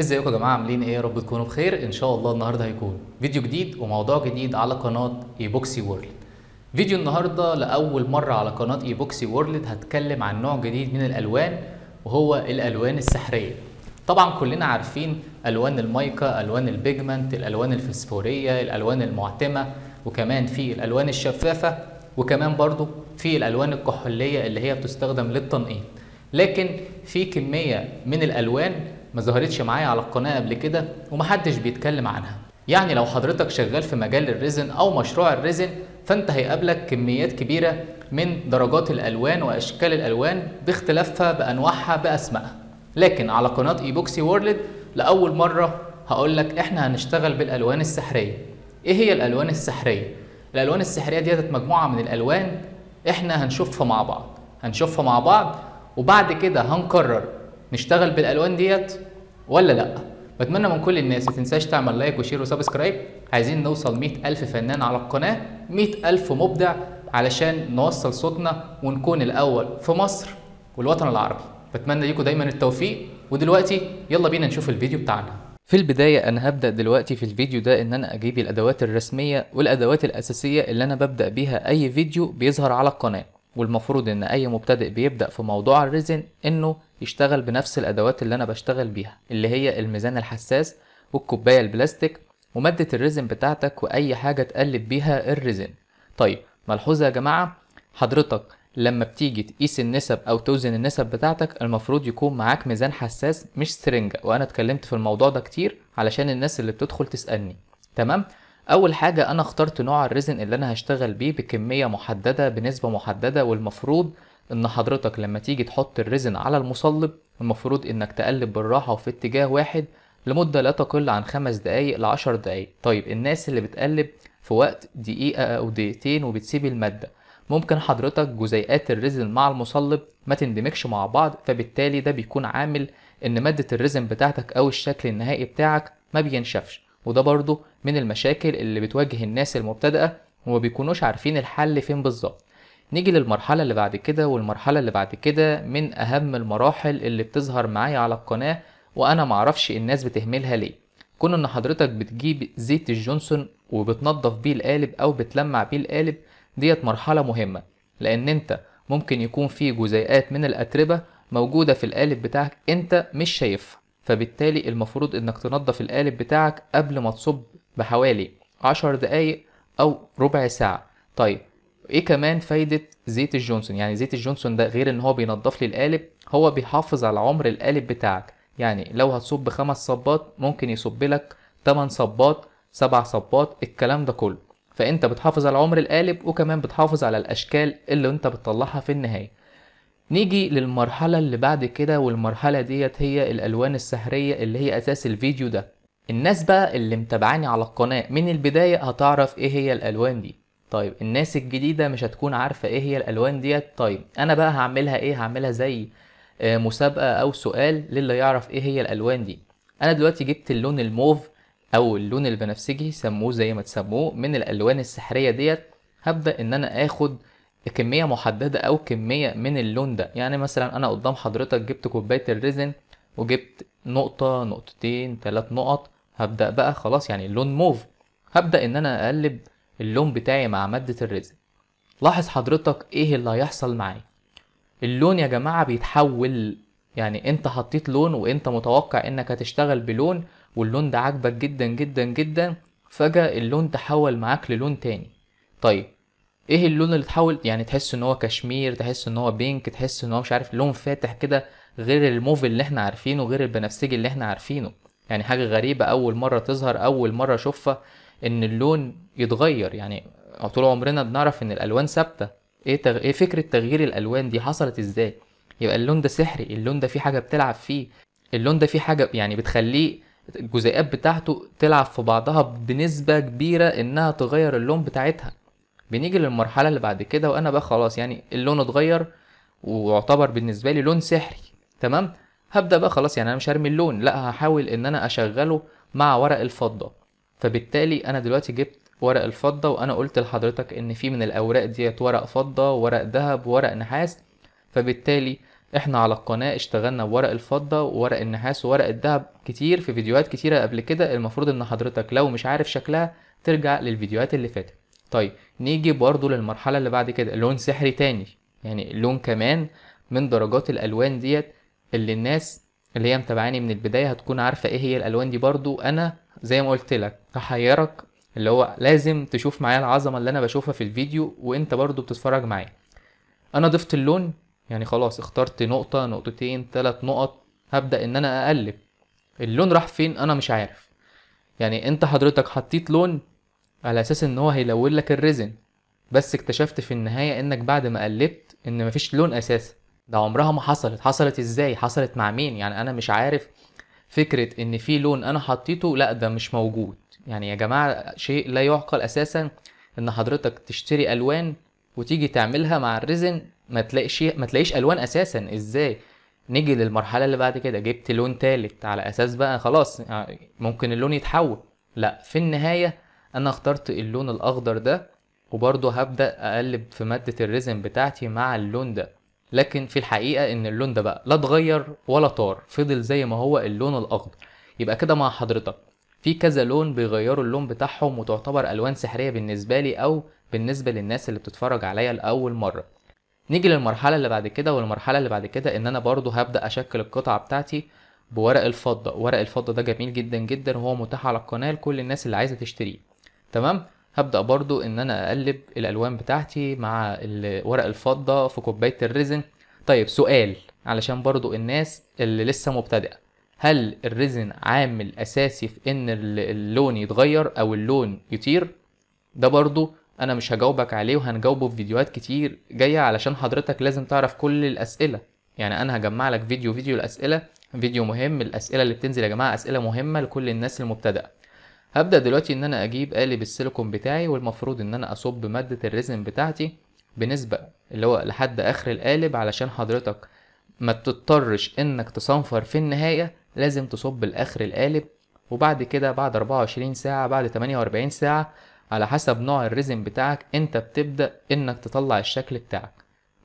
ازيكم يا جماعه عاملين ايه يا رب تكونوا بخير ان شاء الله النهارده هيكون فيديو جديد وموضوع جديد على قناه ايبوكسي وورلد فيديو النهارده لاول مره على قناه ايبوكسي وورلد هتكلم عن نوع جديد من الالوان وهو الالوان السحريه طبعا كلنا عارفين الوان المايكا الوان البيجمنت الالوان الفسفوريه الالوان المعتمه وكمان في الالوان الشفافه وكمان برضو في الالوان الكحوليه اللي هي بتستخدم للتنقيط لكن في كميه من الالوان ما ظهرتش معايا على القناه قبل كده ومحدش بيتكلم عنها يعني لو حضرتك شغال في مجال الريزن او مشروع الريزن فانت هيقابلك كميات كبيره من درجات الالوان واشكال الالوان باختلافها بانواعها باسمائها لكن على قناه ايبوكسي وورلد لاول مره هقول لك احنا هنشتغل بالالوان السحريه ايه هي الالوان السحريه الالوان السحريه ديت مجموعه من الالوان احنا هنشوفها مع بعض هنشوفها مع بعض وبعد كده هنقرر نشتغل بالالوان ديت ولا لا بتمنى من كل الناس ما تنساش تعمل لايك وشير وسبسكرايب عايزين نوصل 100000 فنان على القناه 100000 مبدع علشان نوصل صوتنا ونكون الاول في مصر والوطن العربي بتمنى ليكم دايما التوفيق ودلوقتي يلا بينا نشوف الفيديو بتاعنا في البداية أنا هبدأ دلوقتي في الفيديو ده إن أنا أجيب الأدوات الرسمية والأدوات الأساسية اللي أنا ببدأ بيها أي فيديو بيظهر على القناة والمفروض ان اي مبتدئ بيبدا في موضوع الريزن انه يشتغل بنفس الادوات اللي انا بشتغل بيها اللي هي الميزان الحساس والكوبايه البلاستيك وماده الريزن بتاعتك واي حاجه تقلب بيها الريزن طيب ملحوظه يا جماعه حضرتك لما بتيجي تقيس النسب او توزن النسب بتاعتك المفروض يكون معاك ميزان حساس مش سرنجه وانا اتكلمت في الموضوع ده كتير علشان الناس اللي بتدخل تسالني تمام اول حاجه انا اخترت نوع الريزن اللي انا هشتغل بيه بكميه محدده بنسبه محدده والمفروض ان حضرتك لما تيجي تحط الريزن على المصلب المفروض انك تقلب بالراحه وفي اتجاه واحد لمده لا تقل عن خمس دقايق لعشر دقايق طيب الناس اللي بتقلب في وقت دقيقه او دقيقتين وبتسيب الماده ممكن حضرتك جزيئات الريزن مع المصلب ما تندمجش مع بعض فبالتالي ده بيكون عامل ان ماده الريزن بتاعتك او الشكل النهائي بتاعك ما بينشفش وده برضه من المشاكل اللي بتواجه الناس المبتدئة وما بيكونوش عارفين الحل فين بالظبط نيجي للمرحلة اللي بعد كده والمرحلة اللي بعد كده من أهم المراحل اللي بتظهر معايا على القناة وأنا معرفش الناس بتهملها ليه كون إن حضرتك بتجيب زيت الجونسون وبتنضف بيه القالب أو بتلمع بيه القالب ديت مرحلة مهمة لأن أنت ممكن يكون في جزيئات من الأتربة موجودة في القالب بتاعك أنت مش شايفها فبالتالي المفروض إنك تنضف القالب بتاعك قبل ما تصب بحوالي عشر دقايق أو ربع ساعة طيب ايه كمان فايدة زيت الجونسون يعني زيت الجونسون ده غير ان هو بينضف لي القالب هو بيحافظ على عمر القالب بتاعك يعني لو هتصب خمس صبات ممكن يصب لك تمن صبات سبع صبات الكلام ده كله فانت بتحافظ على عمر القالب وكمان بتحافظ على الاشكال اللي انت بتطلعها في النهاية نيجي للمرحلة اللي بعد كده والمرحلة ديت هي الالوان السحرية اللي هي اساس الفيديو ده الناس بقى اللي متابعاني على القناة من البداية هتعرف ايه هي الالوان دي طيب الناس الجديدة مش هتكون عارفة ايه هي الالوان ديت طيب انا بقى هعملها ايه هعملها زي آه، مسابقة او سؤال للي يعرف ايه هي الالوان دي انا دلوقتي جبت اللون الموف او اللون البنفسجي سموه زي ما تسموه من الالوان السحرية ديت هبدأ ان انا اخد كمية محددة او كمية من اللون ده يعني مثلا انا قدام حضرتك جبت كوباية الريزن وجبت نقطة نقطتين تلات نقط هبدأ بقى خلاص يعني اللون موف هبدأ ان انا اقلب اللون بتاعي مع مادة الرزق لاحظ حضرتك ايه اللي هيحصل معايا اللون يا جماعة بيتحول يعني انت حطيت لون وانت متوقع انك هتشتغل بلون واللون ده عاجبك جدا جدا جدا فجأة اللون تحول معاك للون تاني طيب ايه اللون اللي تحول يعني تحس ان هو كشمير تحس ان هو بينك تحس ان هو مش عارف لون فاتح كده غير الموف اللي احنا عارفينه غير البنفسجي اللي احنا عارفينه يعني حاجه غريبه اول مره تظهر اول مره اشوفها ان اللون يتغير يعني طول عمرنا بنعرف ان الالوان ثابته ايه تغ... ايه فكره تغيير الالوان دي حصلت ازاي يبقى اللون ده سحري اللون ده فيه حاجه بتلعب فيه اللون ده فيه حاجه يعني بتخليه الجزيئات بتاعته تلعب في بعضها بنسبه كبيره انها تغير اللون بتاعتها بنيجي للمرحله اللي بعد كده وانا بقى خلاص يعني اللون اتغير ويعتبر بالنسبه لي لون سحري تمام هبدا بقى خلاص يعني انا مش هرمي اللون لا هحاول ان انا اشغله مع ورق الفضه فبالتالي انا دلوقتي جبت ورق الفضه وانا قلت لحضرتك ان في من الاوراق ديت ورق فضه ورق ذهب ورق نحاس فبالتالي احنا على القناه اشتغلنا بورق الفضه وورق النحاس وورق الذهب كتير في فيديوهات كتيره قبل كده المفروض ان حضرتك لو مش عارف شكلها ترجع للفيديوهات اللي فاتت طيب نيجي برضو للمرحله اللي بعد كده لون سحري تاني يعني لون كمان من درجات الالوان ديت اللي الناس اللي هي متابعاني من البدايه هتكون عارفه ايه هي الالوان دي برضو انا زي ما قلت لك هحيرك اللي هو لازم تشوف معايا العظمه اللي انا بشوفها في الفيديو وانت برضو بتتفرج معايا انا ضفت اللون يعني خلاص اخترت نقطه نقطتين ثلاث نقط هبدا ان انا اقلب اللون راح فين انا مش عارف يعني انت حضرتك حطيت لون على اساس ان هو هيلون لك الريزن بس اكتشفت في النهايه انك بعد ما قلبت ان مفيش لون اساسا ده عمرها ما حصلت حصلت ازاي حصلت مع مين يعني انا مش عارف فكره ان في لون انا حطيته لا ده مش موجود يعني يا جماعه شيء لا يعقل اساسا ان حضرتك تشتري الوان وتيجي تعملها مع الريزن ما تلاقيش ما تلاقيش الوان اساسا ازاي نيجي للمرحله اللي بعد كده جبت لون تالت على اساس بقى خلاص آه، ممكن اللون يتحول لا في النهايه انا اخترت اللون الاخضر ده وبرضه هبدا اقلب في ماده الريزن بتاعتي مع اللون ده لكن في الحقيقه ان اللون ده بقى لا اتغير ولا طار فضل زي ما هو اللون الاخضر يبقى كده مع حضرتك في كذا لون بيغيروا اللون بتاعهم وتعتبر الوان سحريه بالنسبه لي او بالنسبه للناس اللي بتتفرج عليا لاول مره نيجي للمرحله اللي بعد كده والمرحله اللي بعد كده ان انا برضو هبدا اشكل القطعه بتاعتي بورق الفضه ورق الفضه ده جميل جدا جدا وهو متاح على القناه لكل الناس اللي عايزه تشتريه تمام هبدأ برضو ان انا اقلب الالوان بتاعتي مع ورق الفضة في كوباية الريزن طيب سؤال علشان برضو الناس اللي لسه مبتدئة هل الريزن عامل اساسي في ان اللون يتغير او اللون يطير ده برضو انا مش هجاوبك عليه وهنجاوبه في فيديوهات كتير جاية علشان حضرتك لازم تعرف كل الاسئلة يعني انا هجمع لك فيديو فيديو الاسئلة فيديو مهم الاسئلة اللي بتنزل يا جماعة اسئلة مهمة لكل الناس المبتدئة هبدأ دلوقتي ان انا اجيب قالب السيليكون بتاعي والمفروض ان انا اصب مادة الريزن بتاعتي بنسبة اللي هو لحد اخر القالب علشان حضرتك ما تضطرش انك تصنفر في النهاية لازم تصب لاخر القالب وبعد كده بعد 24 ساعة بعد 48 ساعة على حسب نوع الريزن بتاعك انت بتبدأ انك تطلع الشكل بتاعك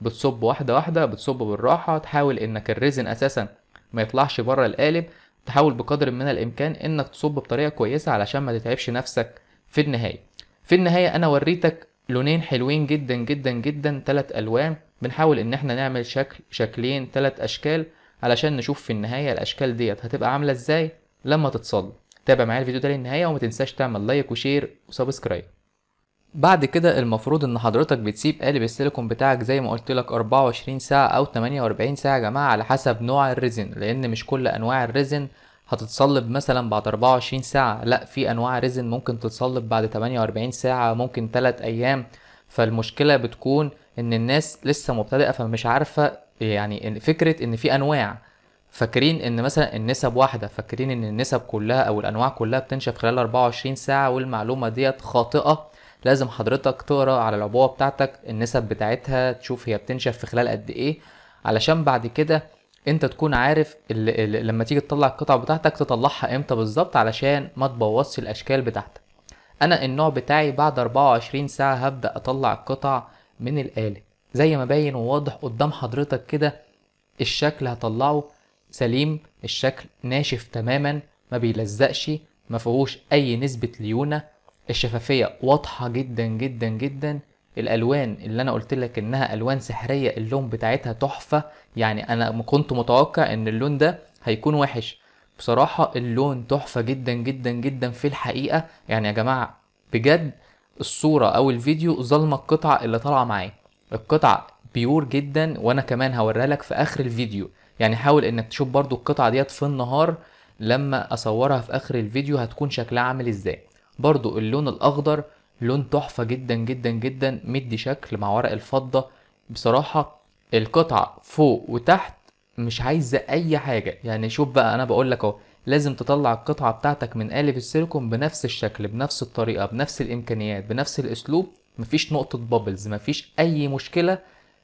بتصب واحدة واحدة بتصب بالراحة تحاول انك الريزن اساسا ما يطلعش بره القالب تحاول بقدر من الامكان انك تصب بطريقه كويسه علشان ما تتعبش نفسك في النهايه في النهايه انا وريتك لونين حلوين جدا جدا جدا ثلاث الوان بنحاول ان احنا نعمل شكل شكلين ثلاث اشكال علشان نشوف في النهايه الاشكال ديت هتبقى عامله ازاي لما تتصل تابع معايا الفيديو ده للنهايه وما تنساش تعمل لايك وشير وسبسكرايب بعد كده المفروض ان حضرتك بتسيب قالب السيليكون بتاعك زي ما قلت لك 24 ساعه او 48 ساعه يا جماعه على حسب نوع الريزن لان مش كل انواع الريزن هتتصلب مثلا بعد 24 ساعه لا في انواع ريزن ممكن تتصلب بعد 48 ساعه ممكن 3 ايام فالمشكله بتكون ان الناس لسه مبتدئه فمش عارفه يعني فكره ان في انواع فاكرين ان مثلا النسب واحده فاكرين ان النسب كلها او الانواع كلها بتنشف خلال 24 ساعه والمعلومه ديت خاطئه لازم حضرتك تقرا على العبوه بتاعتك النسب بتاعتها تشوف هي بتنشف في خلال قد ايه علشان بعد كده انت تكون عارف اللي اللي لما تيجي تطلع القطع بتاعتك تطلعها امتى بالظبط علشان ما تبوظش الاشكال بتاعتك انا النوع بتاعي بعد 24 ساعه هبدا اطلع القطع من الاله زي ما باين وواضح قدام حضرتك كده الشكل هطلعه سليم الشكل ناشف تماما ما بيلزقش ما فيهوش اي نسبه ليونه الشفافيه واضحه جدا جدا جدا الالوان اللي انا قلت لك انها الوان سحريه اللون بتاعتها تحفه يعني انا كنت متوقع ان اللون ده هيكون وحش بصراحه اللون تحفه جدا جدا جدا في الحقيقه يعني يا جماعه بجد الصوره او الفيديو ظلمه القطعه اللي طالعه معايا القطعه بيور جدا وانا كمان هوريها لك في اخر الفيديو يعني حاول انك تشوف برضو القطعه ديت في النهار لما اصورها في اخر الفيديو هتكون شكلها عامل ازاي برضو اللون الاخضر لون تحفه جدا جدا جدا مدي شكل مع ورق الفضه بصراحه القطعه فوق وتحت مش عايزه اي حاجه يعني شوف بقى انا بقول لك اهو لازم تطلع القطعه بتاعتك من قالب السيليكون بنفس الشكل بنفس الطريقه بنفس الامكانيات بنفس الاسلوب مفيش نقطه بابلز مفيش اي مشكله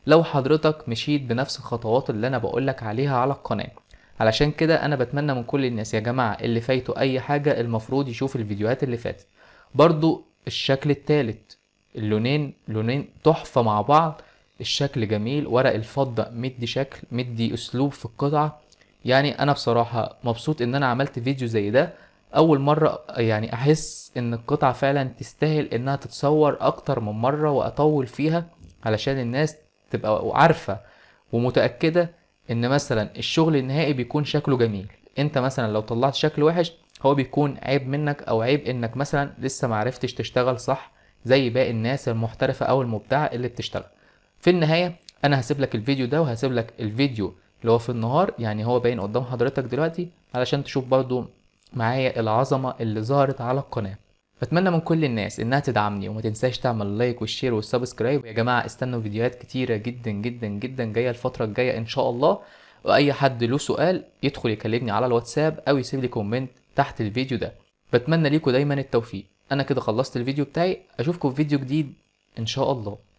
لو حضرتك مشيت بنفس الخطوات اللي انا بقولك عليها على القناه علشان كده انا بتمنى من كل الناس يا جماعه اللي فايته اي حاجه المفروض يشوف الفيديوهات اللي فاتت برضو الشكل التالت اللونين لونين تحفه مع بعض الشكل جميل ورق الفضه مدي شكل مدي اسلوب في القطعه يعني انا بصراحه مبسوط ان انا عملت فيديو زي ده اول مره يعني احس ان القطعه فعلا تستاهل انها تتصور اكتر من مره واطول فيها علشان الناس تبقى عارفه ومتاكده ان مثلا الشغل النهائي بيكون شكله جميل انت مثلا لو طلعت شكل وحش هو بيكون عيب منك او عيب انك مثلا لسه معرفتش تشتغل صح زي باقي الناس المحترفة او المبدعة اللي بتشتغل في النهاية انا هسيب لك الفيديو ده وهسيب لك الفيديو اللي هو في النهار يعني هو باين قدام حضرتك دلوقتي علشان تشوف برضو معايا العظمة اللي ظهرت على القناة بتمنى من كل الناس انها تدعمني وما تنساش تعمل لايك والشير والسبسكرايب يا جماعه استنوا فيديوهات كتيره جدا جدا جدا جايه الفتره الجايه ان شاء الله واي حد له سؤال يدخل يكلمني على الواتساب او يسيب لي كومنت تحت الفيديو ده بتمنى ليكم دايما التوفيق انا كده خلصت الفيديو بتاعي اشوفكم في فيديو جديد ان شاء الله